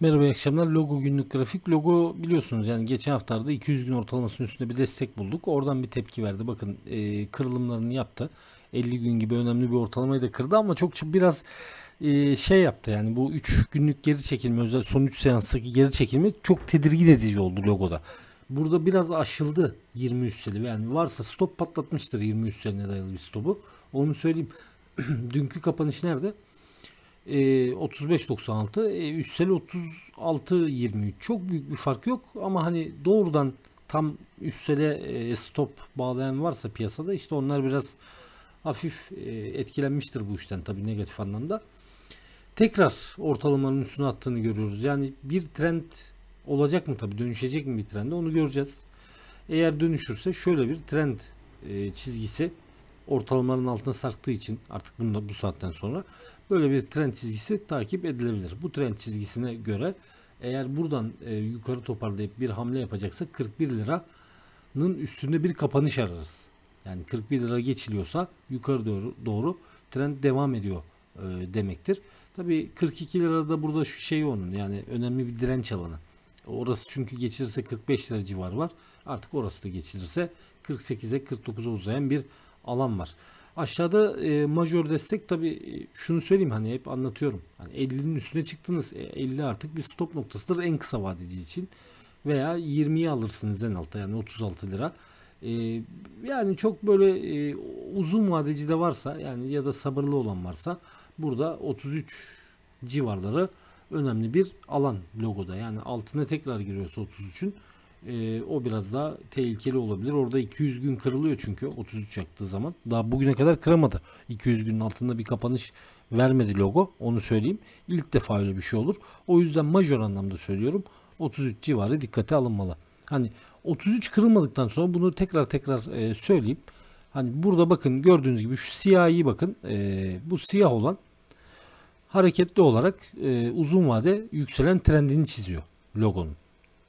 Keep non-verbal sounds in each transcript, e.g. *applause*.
Merhaba iyi akşamlar. Logo günlük grafik. Logo biliyorsunuz yani geçen haftalarda 200 gün ortalamasının üstünde bir destek bulduk. Oradan bir tepki verdi. Bakın e, kırılımlarını yaptı. 50 gün gibi önemli bir ortalamayı da kırdı ama çok biraz e, şey yaptı yani bu 3 günlük geri çekilme özel son 3 seanstaki geri çekilme çok tedirgin edici oldu logoda. Burada biraz aşıldı 20 üsteli yani varsa stop patlatmıştır 20 üsteline dayalı bir stopu. Onu söyleyeyim. *clears throat* Dünkü kapanış nerede? e, 35.96 e, üstsel 36.23 çok büyük bir fark yok ama hani doğrudan tam üstele e, stop bağlayan varsa piyasada işte onlar biraz hafif e, etkilenmiştir bu işten tabi negatif anlamda tekrar ortalamanın üstüne attığını görüyoruz yani bir trend olacak mı tabi dönüşecek mi bir trende onu göreceğiz eğer dönüşürse şöyle bir trend e, çizgisi ortalamaların altına sarktığı için artık bunda bu saatten sonra böyle bir trend çizgisi takip edilebilir. Bu trend çizgisine göre eğer buradan e, yukarı toparlayıp bir hamle yapacaksa 41 liranın üstünde bir kapanış ararız. Yani 41 lira geçiliyorsa yukarı doğru, doğru trend devam ediyor e, demektir. Tabi 42 lirada burada şu şey onun yani önemli bir direnç alanı. Orası çünkü geçirirse 45 lira civarı var. Artık orası da geçirirse 48'e 49'a uzayan bir alan var. Aşağıda e, majör destek tabi e, şunu söyleyeyim hani hep anlatıyorum. Hani 50'nin üstüne çıktınız. E, 50 artık bir stop noktasıdır en kısa vadeci için. Veya 20'yi alırsınız en alta yani 36 lira. E, yani çok böyle e, uzun vadeci de varsa yani ya da sabırlı olan varsa burada 33 civarları önemli bir alan logoda. Yani altına tekrar giriyorsa 33'ün e, o biraz daha tehlikeli olabilir. Orada 200 gün kırılıyor çünkü 33 yaptığı zaman. Daha bugüne kadar kıramadı. 200 günün altında bir kapanış vermedi logo. Onu söyleyeyim. İlk defa öyle bir şey olur. O yüzden majör anlamda söylüyorum. 33 civarı dikkate alınmalı. Hani 33 kırılmadıktan sonra bunu tekrar tekrar e, söyleyeyim. Hani burada bakın gördüğünüz gibi şu siyahi bakın. E, bu siyah olan hareketli olarak e, uzun vade yükselen trendini çiziyor logonun.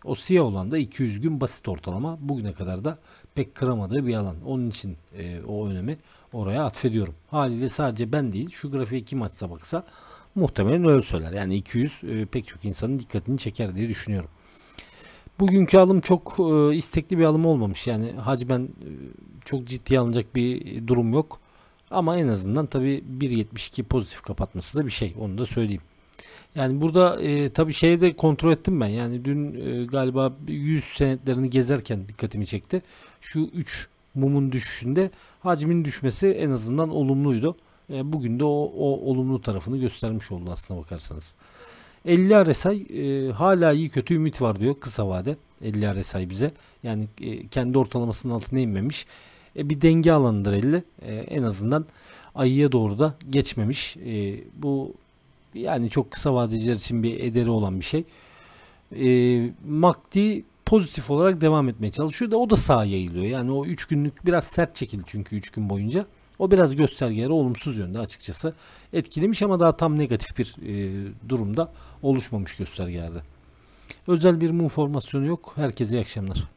O siyah olan da 200 gün basit ortalama. Bugüne kadar da pek kıramadığı bir alan. Onun için e, o önemi oraya atfediyorum. Haliyle sadece ben değil şu grafiği kim açsa baksa muhtemelen öyle söyler. Yani 200 e, pek çok insanın dikkatini çeker diye düşünüyorum. Bugünkü alım çok e, istekli bir alım olmamış. Yani hacmen e, çok ciddi alınacak bir durum yok. Ama en azından tabii 1.72 pozitif kapatması da bir şey. Onu da söyleyeyim. Yani burada e, tabii şeyi de kontrol ettim ben. Yani dün e, galiba 100 senetlerini gezerken dikkatimi çekti. Şu 3 mumun düşüşünde hacmin düşmesi en azından olumluydu. E, bugün de o, o olumlu tarafını göstermiş oldu aslına bakarsanız. 50 RSI e, hala iyi kötü ümit var diyor kısa vade 50 RSI bize. Yani e, kendi ortalamasının altına inmemiş. E, bir denge alanıdır 50. E, en azından ayıya doğru da geçmemiş. E, bu yani çok kısa vadeciler için bir ederi olan bir şey. E, ee, MACD pozitif olarak devam etmeye çalışıyor da o da sağa yayılıyor. Yani o 3 günlük biraz sert çekildi çünkü 3 gün boyunca. O biraz göstergeleri olumsuz yönde açıkçası etkilemiş ama daha tam negatif bir e, durumda oluşmamış göstergelerde. Özel bir mum formasyonu yok. Herkese iyi akşamlar.